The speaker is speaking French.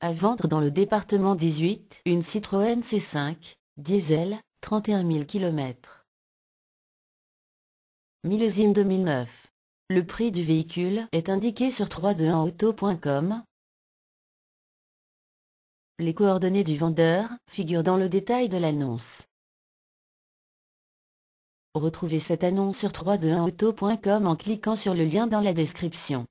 À vendre dans le département 18, une Citroën C5, diesel, 31 000 km. Millésime 2009. Le prix du véhicule est indiqué sur 321auto.com. Les coordonnées du vendeur figurent dans le détail de l'annonce. Retrouvez cette annonce sur 321auto.com en cliquant sur le lien dans la description.